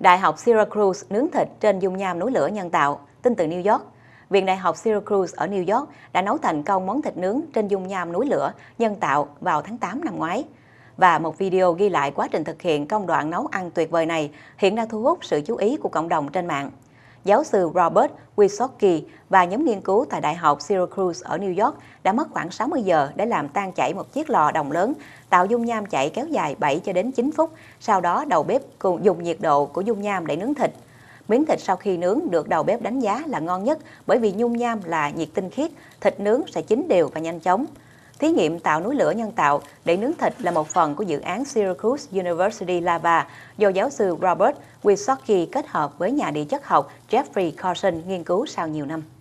Đại học Syracuse nướng thịt trên dung nham núi lửa nhân tạo, tin từ New York. Viện Đại học Syracuse ở New York đã nấu thành công món thịt nướng trên dung nham núi lửa nhân tạo vào tháng 8 năm ngoái. Và một video ghi lại quá trình thực hiện công đoạn nấu ăn tuyệt vời này hiện đang thu hút sự chú ý của cộng đồng trên mạng giáo sư Robert Wisocki và nhóm nghiên cứu tại Đại học Syracuse ở New York đã mất khoảng 60 giờ để làm tan chảy một chiếc lò đồng lớn, tạo dung nham chảy kéo dài 7 cho đến 9 phút, sau đó đầu bếp cùng dùng nhiệt độ của dung nham để nướng thịt. Miếng thịt sau khi nướng được đầu bếp đánh giá là ngon nhất bởi vì nhung nham là nhiệt tinh khiết, thịt nướng sẽ chín đều và nhanh chóng. Thí nghiệm tạo núi lửa nhân tạo để nướng thịt là một phần của dự án Syracuse University Lava do giáo sư Robert Wisocki kết hợp với nhà địa chất học Jeffrey Carson nghiên cứu sau nhiều năm.